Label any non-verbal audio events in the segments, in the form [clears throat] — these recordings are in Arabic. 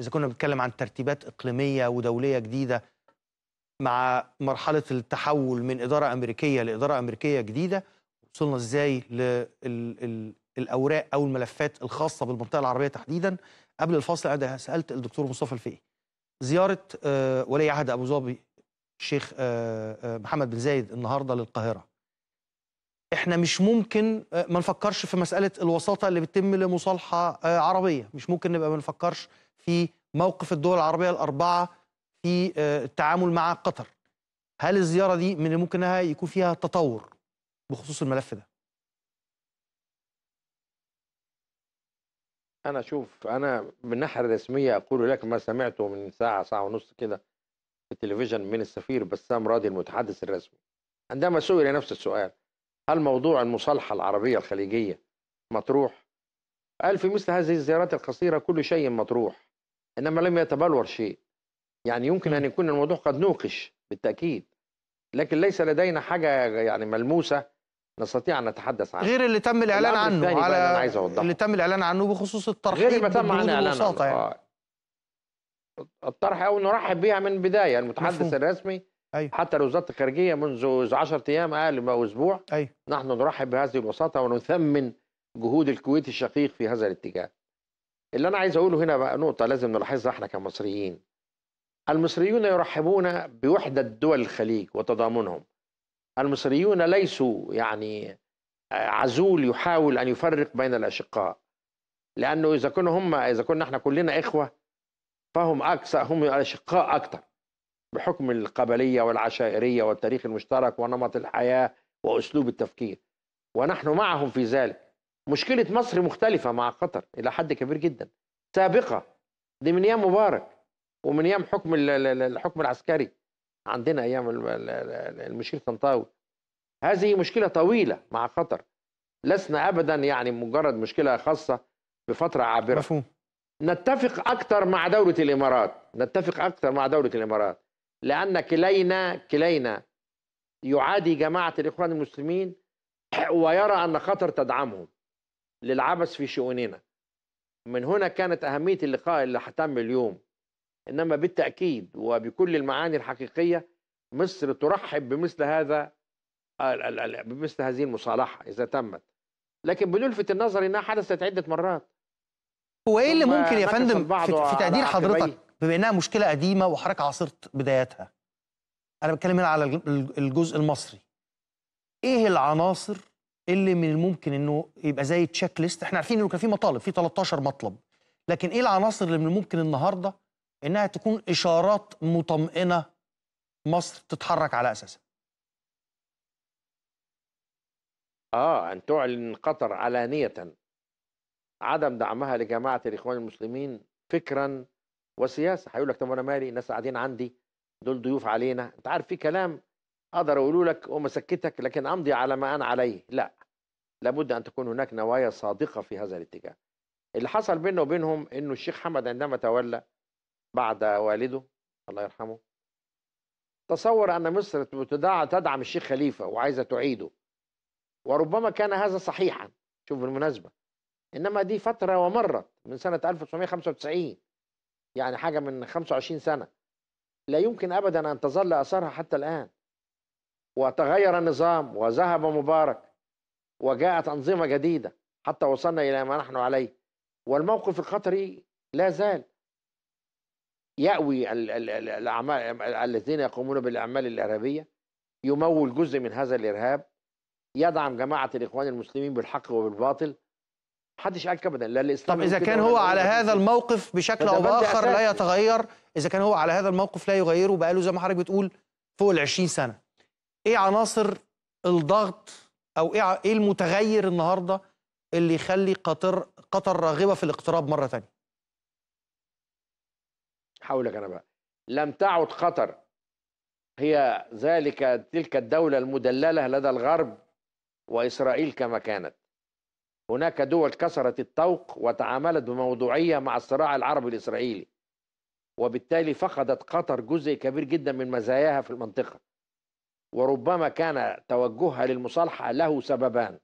اذا كنا بنتكلم عن ترتيبات اقليميه ودوليه جديده مع مرحله التحول من اداره امريكيه لاداره امريكيه جديده وصلنا ازاي للاوراق او الملفات الخاصه بالمنطقه العربيه تحديدا قبل الفاصل انا سالت الدكتور مصطفى الفقي زياره آه، ولي عهد ابو ظبي الشيخ آه، آه، محمد بن زايد النهارده للقاهره احنا مش ممكن ما نفكرش في مساله الوساطه اللي بتتم لمصالحه عربيه مش ممكن نبقى ما نفكرش في موقف الدول العربية الأربعة في آه، التعامل مع قطر هل الزيارة دي من الممكن أنها يكون فيها تطور بخصوص الملف ده أنا أشوف أنا من الناحية الرسمية أقول لك ما سمعته من ساعة ساعة ونص كده في التلفزيون من السفير بسام راضي المتحدث الرسمي عندما سئل نفس السؤال هل موضوع المصالحة العربية الخليجية مطروح؟ قال في مثل هذه الزيارات القصيرة كل شيء مطروح إنما لم يتبلور شيء يعني يمكن أن يكون الموضوع قد نوقش بالتأكيد لكن ليس لدينا حاجة يعني ملموسة نستطيع أن نتحدث عنها غير اللي تم الإعلان عنه على عايز اللي تم الإعلان عنه بخصوص الترحيب غير ما تم عن الإعلان يعني. آه. الطرح أو نرحب بها من البداية المتحدث مفهوم. الرسمي أيوه. حتى لوزاره الخارجيه منذ 10 ايام اقل ما اسبوع أيوه. نحن نرحب بهذه الوساطه ونثمن جهود الكويت الشقيق في هذا الاتجاه اللي انا عايز اقوله هنا بقى نقطه لازم نلاحظها احنا كمصريين المصريون يرحبون بوحده دول الخليج وتضامنهم المصريون ليسوا يعني آه، عزول يحاول ان يفرق بين الاشقاء لانه اذا كنا هم اذا كنا احنا كلنا اخوه فهم اكثر هم الاشقاء اكثر بحكم القبليه والعشائريه والتاريخ المشترك ونمط الحياه واسلوب التفكير ونحن معهم في ذلك مشكلة مصر مختلفة مع قطر إلى حد كبير جدا سابقة دي من أيام مبارك ومن أيام حكم الحكم العسكري عندنا أيام المشير طنطاوي هذه مشكلة طويلة مع قطر لسنا أبدا يعني مجرد مشكلة خاصة بفترة عابرة مفهوم. نتفق أكثر مع دولة الإمارات نتفق أكثر مع دولة الإمارات لأن كلينا كلينا يعادي جماعة الإخوان المسلمين ويرى أن قطر تدعمهم للعبث في شؤوننا من هنا كانت أهمية اللقاء اللي حتم اليوم إنما بالتأكيد وبكل المعاني الحقيقية مصر ترحب بمثل هذا بمثل هذه المصالحة إذا تمت لكن بنلفت النظر إنها حدثت عدة مرات هو إيه اللي ممكن يا فندم في تقدير حضرتك بما إنها مشكلة قديمة وحضرتك عاصرت بداياتها أنا بتكلم هنا على الجزء المصري إيه العناصر اللي من الممكن انه يبقى زي تشيك ليست احنا عارفين انه كان في مطالب في 13 مطلب لكن ايه العناصر اللي من الممكن النهارده انها تكون اشارات مطمئنه مصر تتحرك على اساسها اه ان تعلن قطر علانيه عدم دعمها لجماعه الاخوان المسلمين فكرا وسياسه هيقول لك طب انا مالي الناس قاعدين عندي دول ضيوف علينا انت عارف في كلام اقدر اقوله لك وما سكتك لكن امضي على ما انا عليه لا لابد ان تكون هناك نوايا صادقه في هذا الاتجاه. اللي حصل بيننا وبينهم انه الشيخ حمد عندما تولى بعد والده الله يرحمه تصور ان مصر تدعم الشيخ خليفه وعايزه تعيده وربما كان هذا صحيحا شوف بالمناسبه انما دي فتره ومرت من سنه 1995 يعني حاجه من 25 سنه لا يمكن ابدا ان تظل اثارها حتى الان وتغير النظام وذهب مبارك وجاءت أنظمة جديدة حتى وصلنا إلى ما نحن عليه والموقف القطري لا زال يأوي الأعمال الذين يقومون بالأعمال الإرهابية يمول جزء من هذا الإرهاب يدعم جماعة الإخوان المسلمين بالحق وبالباطل محدش قال ابدا لا الاسلام طب اذا كان هو على هذا الموقف بشكل او باخر لا يتغير اذا كان هو على هذا الموقف لا يغيره بقاله زي ما حضرتك بتقول فوق ال 20 سنه ايه عناصر الضغط او ايه ايه المتغير النهارده اللي يخلي قطر قطر راغبه في الاقتراب مره ثانيه هقول لك انا بقى لم تعد قطر هي ذلك تلك الدوله المدلله لدى الغرب واسرائيل كما كانت هناك دول كسرت الطوق وتعاملت بموضوعيه مع الصراع العربي الاسرائيلي وبالتالي فقدت قطر جزء كبير جدا من مزاياها في المنطقه وربما كان توجهها للمصالحة له سببان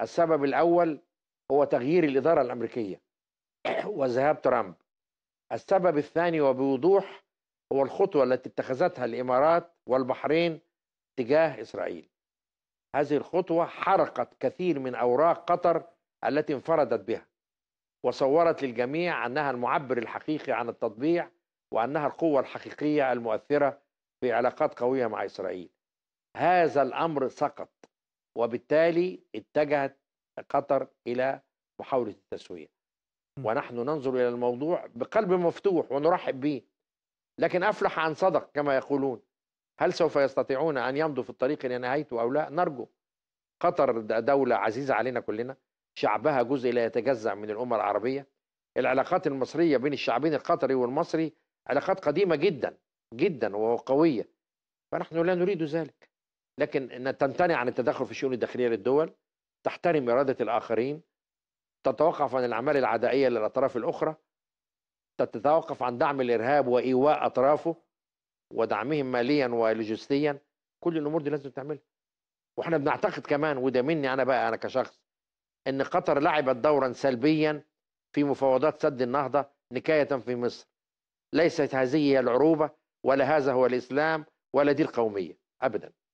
السبب الأول هو تغيير الإدارة الأمريكية [clears throat] وذهاب ترامب السبب الثاني وبوضوح هو الخطوة التي اتخذتها الإمارات والبحرين تجاه إسرائيل هذه الخطوة حرقت كثير من أوراق قطر التي انفردت بها وصورت للجميع أنها المعبر الحقيقي عن التطبيع وأنها القوة الحقيقية المؤثرة في علاقات قوية مع إسرائيل هذا الأمر سقط وبالتالي اتجهت قطر إلى محاولة التسوية ونحن ننظر إلى الموضوع بقلب مفتوح ونرحب به لكن أفلح عن صدق كما يقولون هل سوف يستطيعون أن يمضوا في الطريق إلى نهايته أو لا نرجو قطر دولة عزيزة علينا كلنا شعبها جزء لا يتجزأ من الأمة العربية العلاقات المصرية بين الشعبين القطري والمصري علاقات قديمة جدا جدا وقوية فنحن لا نريد ذلك لكن أن تمتنع عن التدخل في الشؤون الداخلية للدول تحترم إرادة الآخرين تتوقف عن الأعمال العدائية للأطراف الأخرى تتوقف عن دعم الإرهاب وإيواء أطرافه ودعمهم ماليا ولوجستيا كل الأمور دي لازم تعملها واحنا بنعتقد كمان وده مني أنا بقى أنا كشخص أن قطر لعبت دورا سلبيا في مفاوضات سد النهضة نكاية في مصر ليست هذه هي العروبة ولا هذا هو الإسلام ولا دي القومية أبدا